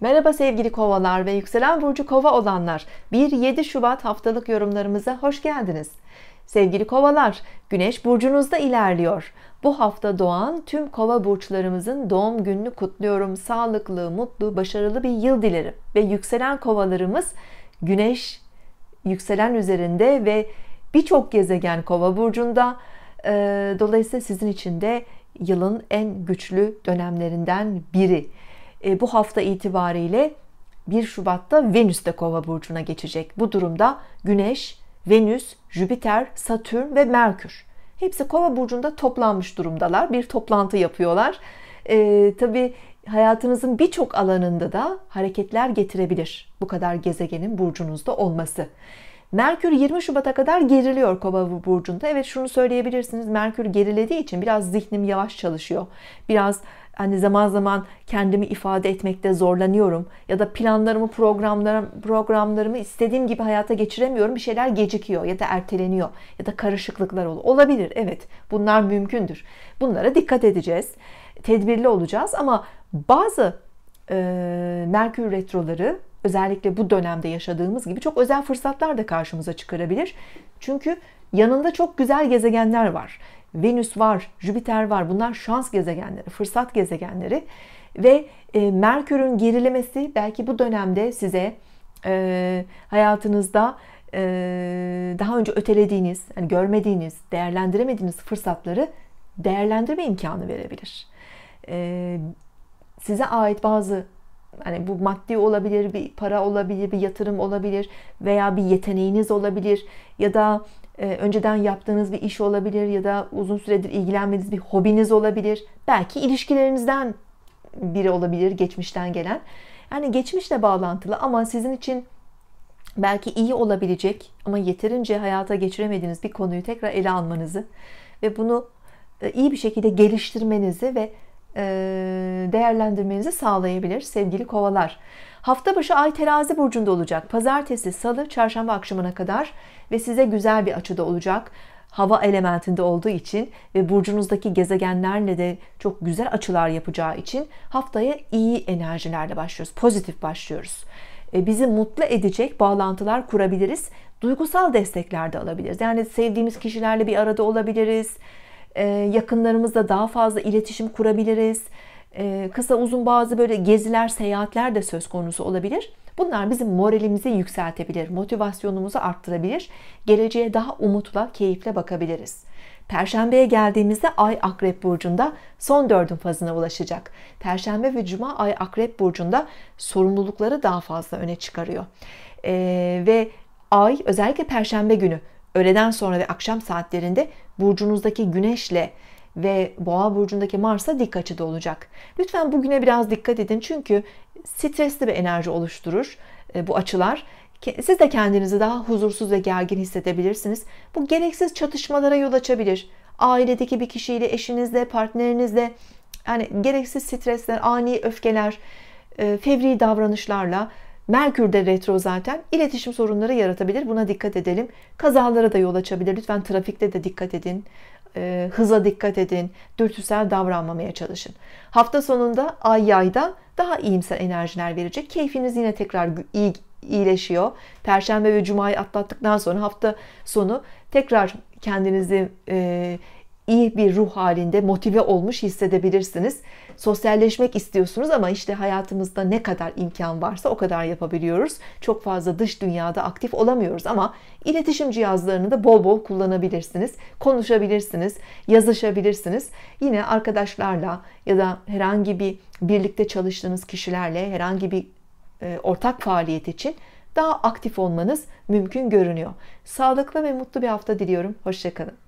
Merhaba sevgili kovalar ve yükselen burcu kova olanlar 1-7 Şubat haftalık yorumlarımıza hoş geldiniz. Sevgili kovalar güneş burcunuzda ilerliyor. Bu hafta doğan tüm kova burçlarımızın doğum gününü kutluyorum. Sağlıklı, mutlu, başarılı bir yıl dilerim. Ve yükselen kovalarımız güneş yükselen üzerinde ve birçok gezegen kova burcunda. Ee, dolayısıyla sizin için de yılın en güçlü dönemlerinden biri e, bu hafta itibariyle 1 Şubat'ta Venüs de Kova burcuna geçecek. Bu durumda Güneş, Venüs, Jüpiter, Satürn ve Merkür hepsi Kova burcunda toplanmış durumdalar. Bir toplantı yapıyorlar. E, tabii hayatınızın birçok alanında da hareketler getirebilir. Bu kadar gezegenin burcunuzda olması. Merkür 20 Şubat'a kadar geriliyor Kova burcunda. Evet şunu söyleyebilirsiniz. Merkür gerilediği için biraz zihnim yavaş çalışıyor. Biraz hani zaman zaman kendimi ifade etmekte zorlanıyorum ya da planlarımı, programlarımı, programlarımı istediğim gibi hayata geçiremiyorum. Bir şeyler gecikiyor ya da erteleniyor ya da karışıklıklar oluyor. Olabilir. Evet. Bunlar mümkündür. Bunlara dikkat edeceğiz. Tedbirli olacağız ama bazı e, Merkür retroları özellikle bu dönemde yaşadığımız gibi çok özel fırsatlar da karşımıza çıkarabilir. Çünkü yanında çok güzel gezegenler var. Venüs var, Jüpiter var. Bunlar şans gezegenleri, fırsat gezegenleri ve e, Merkür'ün gerilemesi belki bu dönemde size e, hayatınızda e, daha önce ötelediğiniz, yani görmediğiniz, değerlendiremediğiniz fırsatları değerlendirme imkanı verebilir. E, size ait bazı hani bu maddi olabilir, bir para olabilir, bir yatırım olabilir veya bir yeteneğiniz olabilir ya da e, önceden yaptığınız bir iş olabilir ya da uzun süredir ilgilenmediğiniz bir hobiniz olabilir. Belki ilişkilerinizden biri olabilir geçmişten gelen. Yani geçmişle bağlantılı ama sizin için belki iyi olabilecek ama yeterince hayata geçiremediğiniz bir konuyu tekrar ele almanızı ve bunu e, iyi bir şekilde geliştirmenizi ve e, değerlendirmenizi sağlayabilir sevgili kovalar. Hafta başı Ay terazi burcunda olacak. Pazartesi, salı, çarşamba akşamına kadar ve size güzel bir açıda olacak. Hava elementinde olduğu için ve burcunuzdaki gezegenlerle de çok güzel açılar yapacağı için haftaya iyi enerjilerle başlıyoruz. Pozitif başlıyoruz. E, bizi mutlu edecek bağlantılar kurabiliriz. Duygusal destekler de alabiliriz. Yani sevdiğimiz kişilerle bir arada olabiliriz ee, yakınlarımızla daha fazla iletişim kurabiliriz. Ee, kısa uzun bazı böyle geziler, seyahatler de söz konusu olabilir. Bunlar bizim moralimizi yükseltebilir, motivasyonumuzu arttırabilir. Geleceğe daha umutla, keyifle bakabiliriz. Perşembeye geldiğimizde Ay Akrep Burcu'nda son dördün fazına ulaşacak. Perşembe ve Cuma Ay Akrep Burcu'nda sorumlulukları daha fazla öne çıkarıyor. Ee, ve Ay özellikle Perşembe günü öğleden sonra ve akşam saatlerinde burcunuzdaki güneşle ve boğa burcundaki Mars'a dik açıda olacak. Lütfen bugüne biraz dikkat edin çünkü stresli bir enerji oluşturur e, bu açılar. Siz de kendinizi daha huzursuz ve gergin hissedebilirsiniz. Bu gereksiz çatışmalara yol açabilir. Ailedeki bir kişiyle, eşinizle, partnerinizle yani gereksiz stresler, ani öfkeler, e, fevri davranışlarla Merkür de retro zaten iletişim sorunları yaratabilir. Buna dikkat edelim. Kazalara da yol açabilir. Lütfen trafikte de dikkat edin. E, hıza dikkat edin. Dürtüsel davranmamaya çalışın. Hafta sonunda ay yayda daha iyimser enerjiler verecek. Keyfiniz yine tekrar iyi iyileşiyor. Perşembe ve cumayı atlattıktan sonra hafta sonu tekrar kendinizi e, iyi bir ruh halinde motive olmuş hissedebilirsiniz. Sosyalleşmek istiyorsunuz ama işte hayatımızda ne kadar imkan varsa o kadar yapabiliyoruz. Çok fazla dış dünyada aktif olamıyoruz ama iletişim cihazlarını da bol bol kullanabilirsiniz. Konuşabilirsiniz, yazışabilirsiniz. Yine arkadaşlarla ya da herhangi bir birlikte çalıştığınız kişilerle herhangi bir e, ortak faaliyet için daha aktif olmanız mümkün görünüyor. Sağlıklı ve mutlu bir hafta diliyorum. Hoşçakalın.